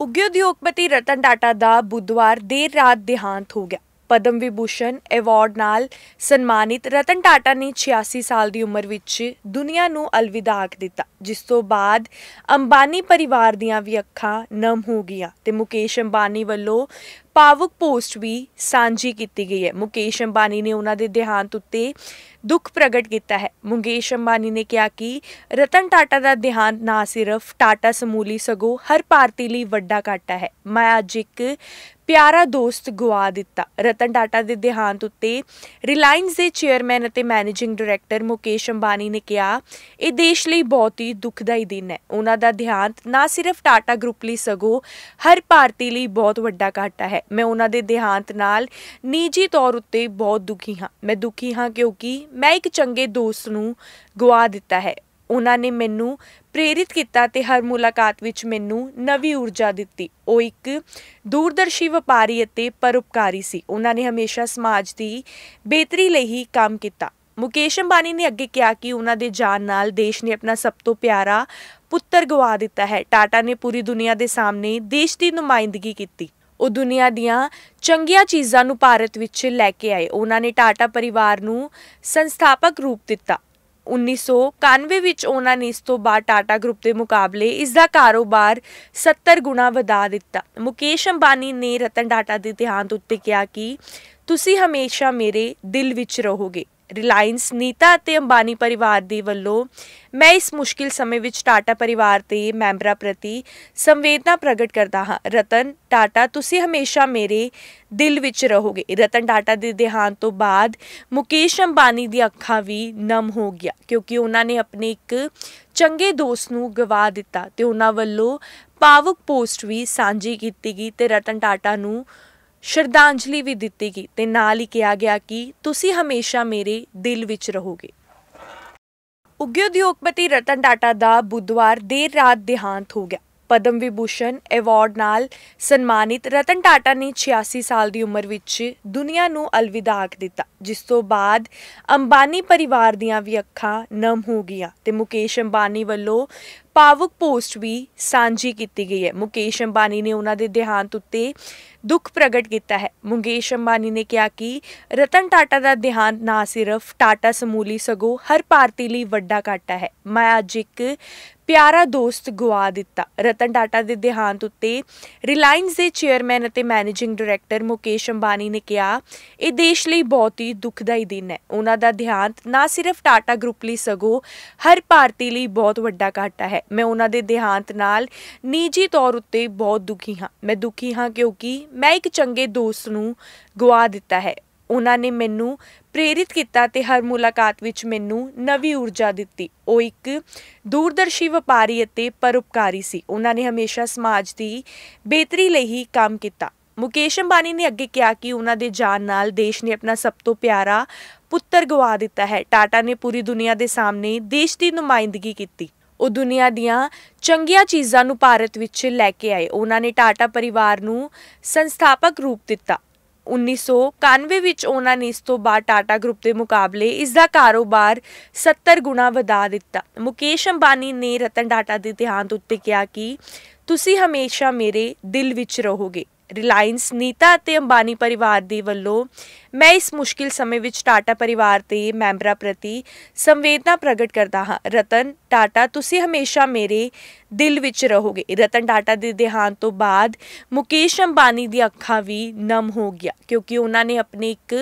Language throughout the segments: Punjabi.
ਉੱਘੇ ਰਤਨ ਟਾਟਾ ਦਾ ਬੁੱਧਵਾਰ ਦੇਰ ਰਾਤ ਦੇਹਾਂਤ ਹੋ ਗਿਆ ਪਦਮ ਵਿਭੂਸ਼ਣ ਅਵਾਰਡ ਨਾਲ ਸਨਮਾਨਿਤ ਰਤਨ ਟਾਟਾ ਨੇ 86 ਸਾਲ ਦੀ ਉਮਰ ਵਿੱਚ ਦੁਨੀਆ ਨੂੰ ਅਲਵਿਦਾ ਆਖ ਦਿੱਤਾ ਜਿਸ ਤੋਂ ਬਾਅਦ ਅੰਬਾਨੀ ਪਰਿਵਾਰ ਦੀਆਂ ਵੀ ਅੱਖਾਂ ਨਮ ਹੋ ਗਈਆਂ ਤੇ ਮੁਕੇਸ਼ ਅੰਬਾਨੀ ਵੱਲੋਂ ਪਾਵਕ ਪੋਸਟ ਵੀ ਸਾਂਝੀ ਕੀਤੀ ਗਈ ਹੈ ਮੁਕੇਸ਼ ਅੰਬਾਨੀ ਨੇ ਉਹਨਾਂ ਦੇ ਦੇਹਾਂਤ ਉੱਤੇ ਦੁੱਖ ਪ੍ਰਗਟ ਕੀਤਾ ਹੈ ਮੁਕੇਸ਼ ਅੰਬਾਨੀ ਨੇ ਕਿਹਾ ਕਿ ਰਤਨ ਟਾਟਾ ਦਾ ਦੇਹਾਂਤ ਨਾ ਸਿਰਫ ਟਾਟਾ ਸਮੂਲੀ ਸਗੋ ਹਰ ਭਾਰਤੀ ਲਈ ਵੱਡਾ ਘਾਟਾ ਹੈ ਮੈਂ ਅੱਜ ਇੱਕ ਪਿਆਰਾ ਦੋਸਤ ਗਵਾ ਦਿੱਤਾ ਰਤਨ ਟਾਟਾ ਦੇ ਦੇਹਾਂਤ ਉੱਤੇ ਰਿਲਾਇੰਸ ਦੇ ਚੇਅਰਮੈਨ ਅਤੇ ਮੈਨੇਜਿੰਗ ਡਾਇਰੈਕਟਰ ਮੁਕੇਸ਼ ਅੰਬਾਨੀ ਨੇ ਕਿਹਾ ਇਹ ਦੇਸ਼ ਲਈ ਬਹੁਤ ਹੀ ਦੁਖਦਾਈ ਦਿਨ ਹੈ ਉਹਨਾਂ ਦਾ ਦੇਹਾਂਤ ਨਾ ਸਿਰਫ ਟਾਟਾ ਗਰੁੱਪ ਲਈ ਸਗੋ ਹਰ ਭਾਰਤੀ ਲਈ ਬਹੁਤ ਵੱਡਾ ਘਾਟਾ ਹੈ ਮੈਂ ਉਹਨਾਂ ਦੇ ਦੇਹਾਂਤ ਨਾਲ ਨਿੱਜੀ ਤੌਰ ਉੱਤੇ ਬਹੁਤ ਦੁਖੀ ਹਾਂ ਮੈਂ ਦੁਖੀ ਹਾਂ ਕਿਉਂਕਿ ਮੈਂ ਇੱਕ ਚੰਗੇ ਦੋਸਤ ਨੂੰ ਗਵਾ ਦਿੱਤਾ ਹੈ ਉਹਨਾਂ ਨੇ ਮੈਨੂੰ ਪ੍ਰੇਰਿਤ ਕੀਤਾ ਤੇ ਹਰ ਮੁਲਾਕਾਤ ਵਿੱਚ ਮੈਨੂੰ ਨਵੀਂ ਊਰਜਾ ਦਿੱਤੀ ਉਹ ਇੱਕ ਦੂਰਦਰਸ਼ੀ ਵਪਾਰੀ ਅਤੇ ਪਰਉਪਕਾਰੀ ਸੀ ਉਹਨਾਂ ਨੇ ਹਮੇਸ਼ਾ ਸਮਾਜ ਦੀ ਬਿਹਤਰੀ ਲਈ ਹੀ ਕੰਮ ਕੀਤਾ ਮੁਕੇਸ਼ ਅੰਬਾਨੀ ਨੇ ਅੱਗੇ ਕਿਹਾ ਕਿ ਉਹਨਾਂ ਦੇ ਜਾਣ ਨਾਲ ਦੇਸ਼ ਨੇ ਆਪਣਾ ਸਭ ਤੋਂ ਪਿਆਰਾ ਪੁੱਤਰ ਗਵਾ ਦਿੱਤਾ ਹੈ ਟਾਟਾ ਨੇ ਪੂਰੀ ਦੁਨੀਆ ਦੇ ਸਾਹਮਣੇ ਦੇਸ਼ ਦੀ ਨੁਮਾਇੰਦਗੀ ਕੀਤੀ ਉਹ ਦੁਨੀਆ ਦੀਆਂ ਚੰਗੀਆਂ ਚੀਜ਼ਾਂ ਨੂੰ ਭਾਰਤ ਵਿੱਚ ਲੈ ਕੇ ਆਏ ਉਹਨਾਂ ਨੇ ਟਾਟਾ ਪਰਿਵਾਰ ਨੂੰ ਸੰਸਥਾਪਕ ਰੂਪ ਦਿੱਤਾ 1991 ਵਿੱਚ ਉਹਨਾਂ ਨੇ ਇਸ ਤੋਂ ਬਾਅਦ ਟਾਟਾ ਗਰੁੱਪ ਦੇ ਮੁਕਾਬਲੇ ਇਸ ਦਾ ਕਾਰੋਬਾਰ 70 ਗੁਣਾ ਵਧਾ ਦਿੱਤਾ ਮੁਕੇਸ਼ ਅੰਬਾਨੀ ਨੇ ਰਤਨ ਟਾਟਾ ਦੇ ਦੇਹਾਂਤ ਉੱਤੇ ਕਿਹਾ ਕਿ ਤੁਸੀਂ ਹਮੇਸ਼ਾ ਮੇਰੇ ਦਿਲ ਵਿੱਚ ਰਹੋਗੇ ਰਿਲਾਇੰਸ ਨੀਤਾ ਤੇ ਅੰਬਾਨੀ ਪਰਿਵਾਰ ਦੇ ਵੱਲੋਂ ਮੈਂ ਇਸ ਮੁਸ਼ਕਿਲ ਸਮੇਂ ਵਿੱਚ ਟਾਟਾ ਪਰਿਵਾਰ ਦੇ ਮੈਂਬਰਾਂ ਪ੍ਰਤੀ ਸੰਵੇਦਨਾ ਪ੍ਰਗਟ ਕਰਦਾ ਹਾਂ ਰਤਨ ਟਾਟਾ ਤੁਸੀਂ ਹਮੇਸ਼ਾ ਮੇਰੇ ਦਿਲ ਵਿੱਚ ਰਹੋਗੇ ਰਤਨ ਟਾਟਾ ਦੇ ਦੇਹਾਂਤ ਤੋਂ ਬਾਅਦ ਮੁਕੇਸ਼ ਅੰਬਾਨੀ ਦੀ ਅੱਖਾਂ ਵੀ ਨਮ ਹੋ ਗਿਆ ਕਿਉਂਕਿ ਉਹਨਾਂ ਨੇ ਆਪਣੇ ਇੱਕ ਚੰਗੇ ਦੋਸਤ ਨੂੰ ਗਵਾ ਦਿੱਤਾ ਤੇ ਉਹਨਾਂ ਵੱਲੋਂ ਪਾਵਕ ਪੋਸਟ ਵੀ ਸਾਂਝੀ ਕੀਤੀ ਗਈ ਤੇ ਰਤਨ ਟਾਟਾ ਨੂੰ ਸ਼ਰਧਾਂਜਲੀ ਵੀ ਦਿੱਤੀ ਗਈ ਤੇ ਨਾਲ ਹੀ ਕਿਹਾ ਗਿਆ ਕਿ ਤੁਸੀਂ ਹਮੇਸ਼ਾ ਮੇਰੇ ਦਿਲ ਵਿੱਚ ਰਹੋਗੇ ਉਗਯੋਦਯੋਗਪਤੀ ਉਦਯੋਗਪਤੀ ਰਤਨ ਟਾਟਾ ਦਾ ਬੁੱਧਵਾਰ ਦੇਰ ਰਾਤ ਦੇਹਾਂਤ ਹੋ ਗਿਆ ਪਦਮ ਵਿਭੂਸ਼ਣ ਅਵਾਰਡ ਨਾਲ ਸਨਮਾਨਿਤ ਰਤਨ ਟਾਟਾ ਨੇ 86 ਸਾਲ ਦੀ ਉਮਰ ਵਿੱਚ ਦੁਨੀਆ ਨੂੰ ਅਲਵਿਦਾ ਆਖ ਦਿੱਤਾ ਜਿਸ ਤੋਂ ਬਾਅਦ ਅੰਬਾਨੀ ਪਰਿਵਾਰ ਦੀਆਂ ਵੀ ਅੱਖਾਂ ਨਮ ਹੋ ਗਈਆਂ ਤੇ ਮੁਕੇਸ਼ ਅੰਬਾਨੀ ਵੱਲੋਂ ਪਾਵਕ ਪੋਸਟ ਵੀ ਸਾਂਝੀ ਕੀਤੀ ਗਈ ਹੈ ਮੁਕੇਸ਼ ਅੰਬਾਨੀ ਨੇ ਉਹਨਾਂ ਦੇ ਦੇਹਾਂਤ ਉੱਤੇ ਦੁੱਖ ਪ੍ਰਗਟ ਕੀਤਾ ਹੈ ਮੁਕੇਸ਼ ਅੰਬਾਨੀ ਨੇ ਕਿਹਾ ਕਿ ਰਤਨ ਟਾਟਾ ਦਾ ਦੇਹਾਂਤ ਨਾ ਸਿਰਫ ਟਾਟਾ ਸਮੂਲੀ ਸਗੋ ਹਰ ਭਾਰਤੀ ਲਈ ਵੱਡਾ ਘਾਟਾ ਹੈ ਮੈਂ ਅੱਜ ਇੱਕ ਪਿਆਰਾ ਦੋਸਤ ਗਵਾ ਦਿੱਤਾ ਰਤਨ ਟਾਟਾ ਦੇ ਦੇਹਾਂਤ ਉੱਤੇ ਰਿਲਾਇੰਸ ਦੇ ਚੇਅਰਮੈਨ ਅਤੇ ਮੈਨੇਜਿੰਗ ਡਾਇਰੈਕਟਰ ਮੁਕੇਸ਼ ਅੰਬਾਨੀ ਨੇ ਕਿਹਾ ਇਹ ਦੇਸ਼ ਲਈ ਬਹੁਤ ਹੀ ਦੁਖਦਾਈ ਦਿਨ ਹੈ ਉਹਨਾਂ ਦਾ ਦੇਹਾਂਤ ਨਾ ਸਿਰਫ ਟਾਟਾ ਗਰੁੱਪ ਲਈ ਸਗੋ ਹਰ ਭਾਰਤੀ ਲਈ ਬਹੁਤ ਵੱਡਾ ਘਾਟਾ ਹੈ ਮੈਂ ਉਹਨਾਂ ਦੇ ਦੇਹਾਂਤ ਨਾਲ ਨਿੱਜੀ ਤੌਰ ਉੱਤੇ ਬਹੁਤ ਦੁਖੀ ਹਾਂ ਮੈਂ ਦੁਖੀ ਹਾਂ ਕਿਉਂਕਿ ਮੈਂ ਇੱਕ ਚੰਗੇ ਦੋਸਤ ਨੂੰ ਗਵਾ ਦਿੱਤਾ ਹੈ ਉਹਨਾਂ ਨੇ ਮੈਨੂੰ ਪ੍ਰੇਰਿਤ ਕੀਤਾ ਤੇ ਹਰ ਮੁਲਾਕਾਤ ਵਿੱਚ ਮੈਨੂੰ ਨਵੀਂ ਊਰਜਾ ਦਿੱਤੀ ਉਹ ਇੱਕ ਦੂਰਦਰਸ਼ੀ ਵਪਾਰੀ ਅਤੇ ਪਰਉਪਕਾਰੀ ਸੀ ਉਹਨਾਂ ਨੇ ਹਮੇਸ਼ਾ ਸਮਾਜ ਦੀ ਬਿਹਤਰੀ ਲਈ ਹੀ ਕੰਮ ਕੀਤਾ ਮੁਕੇਸ਼ ਅੰਬਾਨੀ ਨੇ ਅੱਗੇ ਕਿਹਾ ਕਿ ਉਹਨਾਂ ਦੇ ਜਾਣ ਨਾਲ ਦੇਸ਼ ਨੇ ਆਪਣਾ ਸਭ ਤੋਂ ਪਿਆਰਾ ਪੁੱਤਰ ਗਵਾ ਦਿੱਤਾ ਹੈ ਟਾਟਾ ਨੇ ਪੂਰੀ ਦੁਨੀਆ ਦੇ ਸਾਹਮਣੇ ਦੇਸ਼ ਦੀ ਨੁਮਾਇੰਦਗੀ ਕੀਤੀ ਉਹ ਦੁਨੀਆ ਦੀਆਂ ਚੰਗੀਆਂ ਚੀਜ਼ਾਂ ਨੂੰ ਭਾਰਤ ਵਿੱਚ ਲੈ ਕੇ ਆਏ ਉਹਨਾਂ ਨੇ ਟਾਟਾ ਪਰਿਵਾਰ ਨੂੰ ਸੰਸਥਾਪਕ ਰੂਪ ਦਿੱਤਾ 1991 ਵਿੱਚ ਉਹਨਾਂ ਨੇ ਇਸ ਤੋਂ ਬਾਅਦ ਟਾਟਾ ਗਰੁੱਪ ਦੇ ਮੁਕਾਬਲੇ ਇਸ ਦਾ ਕਾਰੋਬਾਰ 70 ਗੁਣਾ ਵਧਾ ਦਿੱਤਾ ਮੁਕੇਸ਼ ਅੰਬਾਨੀ ਨੇ ਰਤਨ ਟਾਟਾ ਦੇ ਦੇਹਾਂਤ ਉੱਤੇ ਕਿਹਾ ਕਿ ਤੁਸੀਂ ਹਮੇਸ਼ਾ ਮੇਰੇ ਦਿਲ ਵਿੱਚ ਰਹੋਗੇ ਰਿਲਾਇੰਸ ਨੀਤਾ ਤੇ ਅੰਬਾਨੀ ਪਰਿਵਾਰ ਦੇ ਵੱਲੋਂ ਮੈਂ ਇਸ ਮੁਸ਼ਕਿਲ ਸਮੇਂ ਵਿੱਚ ਟਾਟਾ ਪਰਿਵਾਰ ਦੇ ਮੈਂਬਰਾਂ ਪ੍ਰਤੀ ਸੰਵੇਦਨਾ ਪ੍ਰਗਟ ਕਰਦਾ ਹਾਂ ਰਤਨ ਟਾਟਾ ਤੁਸੀਂ ਹਮੇਸ਼ਾ ਮੇਰੇ ਦਿਲ ਵਿੱਚ ਰਹੋਗੇ ਰਤਨ ਟਾਟਾ ਦੇ ਦੇਹਾਂਤ ਤੋਂ ਬਾਅਦ ਮੁਕੇਸ਼ ਅੰਬਾਨੀ ਦੀ ਅੱਖਾਂ ਵੀ ਨਮ ਹੋ ਗਿਆ ਕਿਉਂਕਿ ਉਹਨਾਂ ਨੇ ਆਪਣੇ ਇੱਕ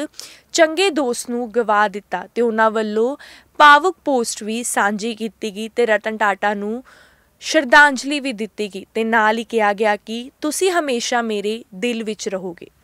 ਚੰਗੇ ਦੋਸਤ ਨੂੰ ਗਵਾ ਦਿੱਤਾ ਤੇ ਉਹਨਾਂ ਵੱਲੋਂ ਪਾਵਕ ਪੋਸਟ ਵੀ ਸਾਂਝੀ ਕੀਤੀ ਗਈ ਤੇ ਰਤਨ ਟਾਟਾ ਨੂੰ ਸ਼ਰਧਾਂਜਲੀ ਵੀ ਦਿੱਤੀ ਗਈ ਤੇ ਨਾਲ ਹੀ ਕਿਹਾ ਗਿਆ ਕਿ ਤੁਸੀਂ ਹਮੇਸ਼ਾ ਮੇਰੇ ਦਿਲ ਵਿੱਚ ਰਹੋਗੇ